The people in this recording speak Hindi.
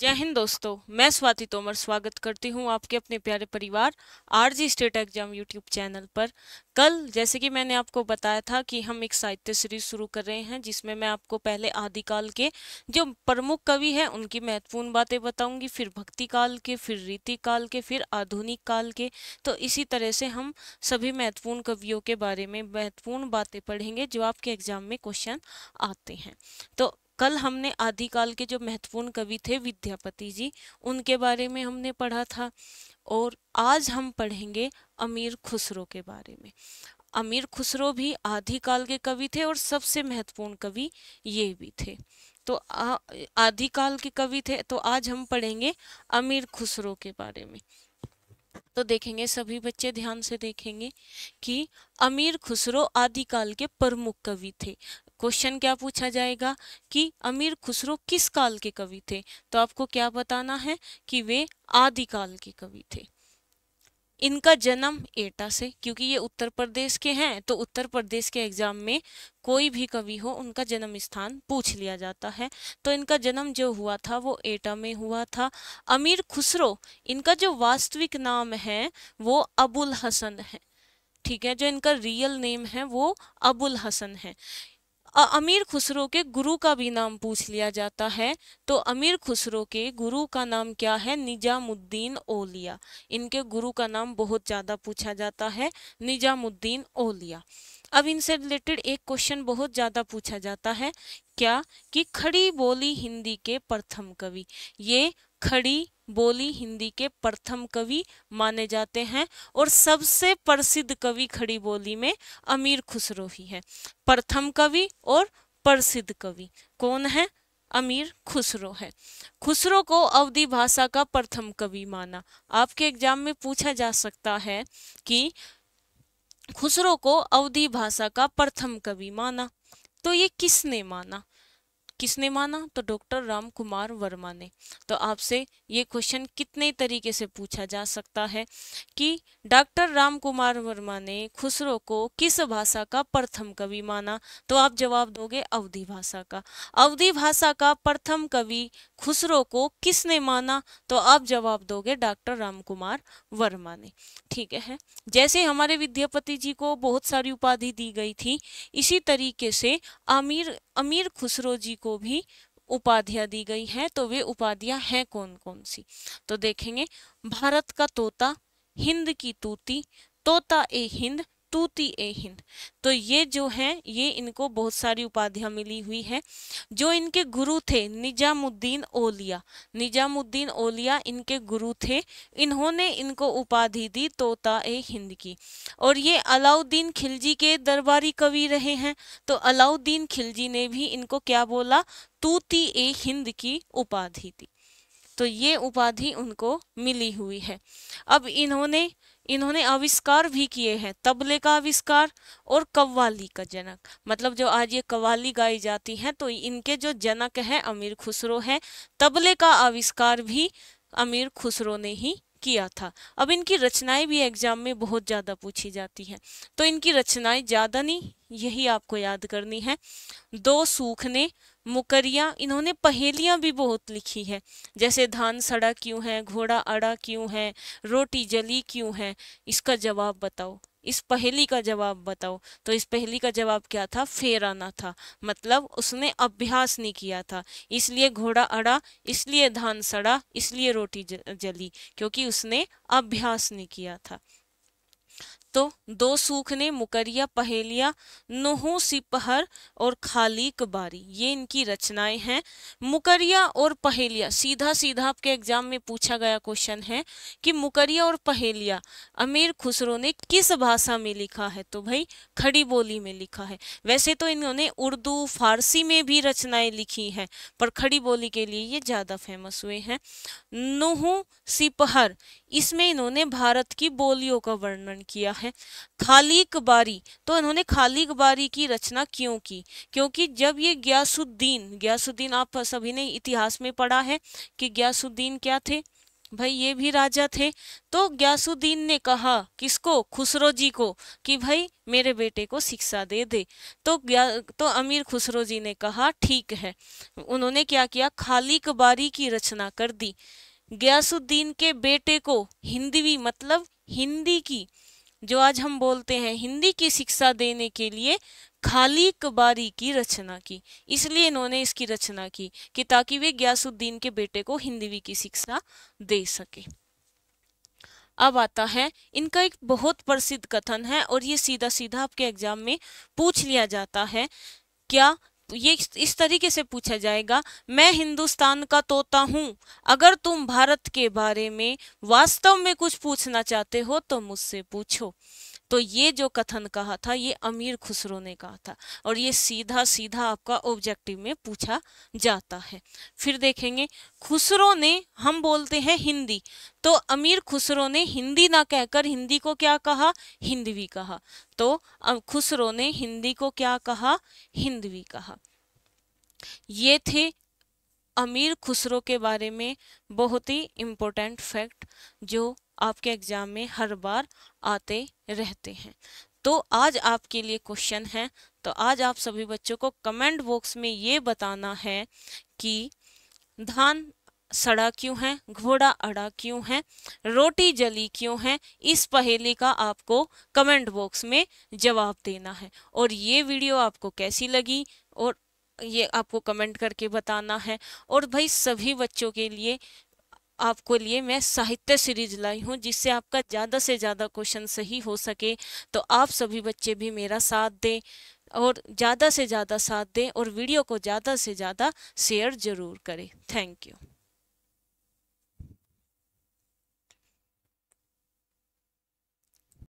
जय हिंद दोस्तों मैं स्वाति तोमर स्वागत करती हूं आपके अपने प्यारे परिवार RG state exam YouTube channel पर कल जैसे कि मैंने आपको बताया था कि हम एक साहित्य सीरीज शुरू कर रहे हैं जिसमें मैं आपको पहले आदिकाल के जो प्रमुख कवि हैं उनकी महत्वपूर्ण बातें बताऊंगी फिर भक्ति काल के फिर रीति काल के फिर आधुनिक काल के तो इसी तरह से हम सभी महत्वपूर्ण कवियों के बारे में महत्वपूर्ण बातें पढ़ेंगे जो आपके एग्जाम में क्वेश्चन आते हैं तो कल हमने आदिकाल के जो महत्वपूर्ण कवि थे विद्यापति जी उनके बारे में हमने पढ़ा था और आज हम पढ़ेंगे अमीर खुसरो के बारे में अमीर खुसरो भी आदिकाल के कवि थे और सबसे महत्वपूर्ण कवि ये भी थे तो आदिकाल के कवि थे तो आज हम पढ़ेंगे अमीर खुसरो के बारे में तो देखेंगे सभी बच्चे ध्यान से देखेंगे कि अमीर खुसरो आदिकाल के प्रमुख कवि थे क्वेश्चन क्या पूछा जाएगा कि अमीर खुसरो किस काल के कवि थे तो आपको क्या बताना है कि वे आदिकाल के कवि थे इनका जन्म एटा से क्योंकि ये उत्तर प्रदेश के हैं तो उत्तर प्रदेश के एग्जाम में कोई भी कवि हो उनका जन्म स्थान पूछ लिया जाता है तो इनका जन्म जो हुआ था वो एटा में हुआ था अमीर खुसरो इनका जो वास्तविक नाम है वो अबुल हसन है ठीक है जो इनका रियल नेम है वो अबुल हसन है अमीर खुसरो के गुरु का भी नाम पूछ लिया जाता है तो अमीर खुसरो के गुरु का नाम क्या है निजामुद्दीन ओलिया इनके गुरु का नाम बहुत ज़्यादा पूछा जाता है निजामुद्दीन ओलिया अब इनसे रिलेटेड एक क्वेश्चन बहुत ज़्यादा पूछा जाता है क्या कि खड़ी बोली हिंदी के प्रथम कवि ये खड़ी बोली हिंदी के प्रथम कवि माने जाते हैं और सबसे प्रसिद्ध कवि खड़ी बोली में अमीर खुसरो ही है प्रथम कवि और प्रसिद्ध कवि कौन है अमीर खुसरो है खुसरो को अवधि भाषा का प्रथम कवि माना आपके एग्जाम में पूछा जा सकता है कि खुसरो को अवधि भाषा का प्रथम कवि माना तो ये किसने माना किसने माना तो डॉक्टर राम कुमार वर्मा ने तो आपसे ये क्वेश्चन कितने तरीके से पूछा जा सकता है कि डॉक्टर राम कुमार वर्मा ने खुसरो को किस भाषा का प्रथम कवि माना तो आप जवाब दोगे अवधि भाषा का अवधि भाषा का प्रथम कवि खुसरो को किसने माना तो आप जवाब दोगे डॉक्टर राम कुमार वर्मा ने ठीक है जैसे हमारे विद्यापति जी को बहुत सारी उपाधि दी गई थी इसी तरीके से आमिर अमीर खुसरो जी को को भी उपाधियां दी गई हैं तो वे उपाधियां हैं कौन कौन सी तो देखेंगे भारत का तोता हिंद की तूती तोता ए हिंद स्तुति हिंद तो ये जो हैं ये इनको बहुत सारी उपाधियां मिली हुई हैं जो इनके गुरु थे निजामुद्दीन ओलिया निजामुद्दीन ओलिया इनके गुरु थे इन्होंने इनको उपाधि दी तोता ए हिंद की और ये अलाउद्दीन खिलजी के दरबारी कवि रहे हैं तो अलाउद्दीन खिलजी ने भी इनको क्या बोला तूती ए हिंद की उपाधि दी तो ये उपाधि उनको मिली हुई है अब इन्होंने इन्होंने आविष्कार भी किए हैं तबले का आविष्कार और कव्वाली का जनक मतलब जो आज ये कव्वाली गाई जाती है तो इनके जो जनक है अमीर खुसरो है तबले का आविष्कार भी अमीर खुसरो ने ही किया था अब इनकी रचनाएं भी एग्जाम में बहुत ज़्यादा पूछी जाती हैं तो इनकी रचनाएं ज़्यादा नहीं यही आपको याद करनी है दो सूखने मुकरिया इन्होंने पहेलियाँ भी बहुत लिखी है जैसे धान सड़ा क्यों है घोड़ा अड़ा क्यों है रोटी जली क्यों है इसका जवाब बताओ इस पहेली का जवाब बताओ तो इस पहेली का जवाब क्या था फेराना था मतलब उसने अभ्यास नहीं किया था इसलिए घोड़ा अड़ा इसलिए धान सड़ा इसलिए रोटी जली क्योंकि उसने अभ्यास नहीं किया था तो दो ने मुकरिया पहेलिया नोहू सिपहर और खाली कबारी ये इनकी रचनाएं हैं मुकरिया और पहेलिया सीधा सीधा आपके एग्जाम में पूछा गया क्वेश्चन है कि मुकरिया और पहेलिया अमीर खुसरो ने किस भाषा में लिखा है तो भाई खड़ी बोली में लिखा है वैसे तो इन्होंने उर्दू फारसी में भी रचनाएं लिखी हैं पर खड़ी बोली के लिए ये ज़्यादा फेमस हुए हैं नोहू सिपहर इसमें इन्होंने भारत की बोलियों का वर्णन किया है है खाली कबारी तो इन्होंने खाली कबारी की रचना क्यों की क्योंकि जब ये ग्यासुद्दीन ग्यासुद्दीन आप सभी ने इतिहास में पढ़ा है कि ग्यासुद्दीन क्या थे भाई ये भी राजा थे तो ग्यासुद्दीन ने कहा किसको खुसरो जी को कि भाई मेरे बेटे को शिक्षा दे दे तो ग्या तो अमीर खुसरो जी ने कहा ठीक है उन्होंने क्या किया खाली कबारी की रचना कर दी ग्यासुद्दीन के बेटे को हिंदवी मतलब हिंदी की जो आज हम बोलते हैं हिंदी की शिक्षा देने के लिए खाली कबारी की रचना की इसलिए इन्होंने इसकी रचना की कि ताकि वे ग्यासुद्दीन के बेटे को हिंदी की शिक्षा दे सके अब आता है इनका एक बहुत प्रसिद्ध कथन है और ये सीधा सीधा आपके एग्जाम में पूछ लिया जाता है क्या ये इस तरीके से पूछा जाएगा मैं हिंदुस्तान का तोता हूँ अगर तुम भारत के बारे में वास्तव में कुछ पूछना चाहते हो तो मुझसे पूछो तो ये जो कथन कहा था ये अमीर खुसरो ने कहा था और ये सीधा सीधा आपका ऑब्जेक्टिव में पूछा जाता है फिर देखेंगे खुसरो ने हम बोलते हैं हिंदी तो अमीर खुसरो ने हिंदी ना कहकर हिंदी को क्या कहा हिंदवी कहा तो खुसरो ने हिंदी को क्या कहा हिंदवी कहा ये थे अमीर खुसरो के बारे में बहुत ही इम्पोर्टेंट फैक्ट जो आपके एग्जाम में हर बार आते रहते हैं तो आज आपके लिए क्वेश्चन है तो आज आप सभी बच्चों को कमेंट बॉक्स में ये बताना है कि धान सड़ा क्यों है घोड़ा अड़ा क्यों है रोटी जली क्यों है इस पहेली का आपको कमेंट बॉक्स में जवाब देना है और ये वीडियो आपको कैसी लगी और ये आपको कमेंट करके बताना है और भाई सभी बच्चों के लिए आपको लिए मैं साहित्य सीरीज लाई हूँ जिससे आपका ज़्यादा से ज़्यादा क्वेश्चन सही हो सके तो आप सभी बच्चे भी मेरा साथ दें और ज़्यादा से ज़्यादा साथ दें और वीडियो को ज़्यादा से ज़्यादा शेयर ज़रूर करें थैंक यू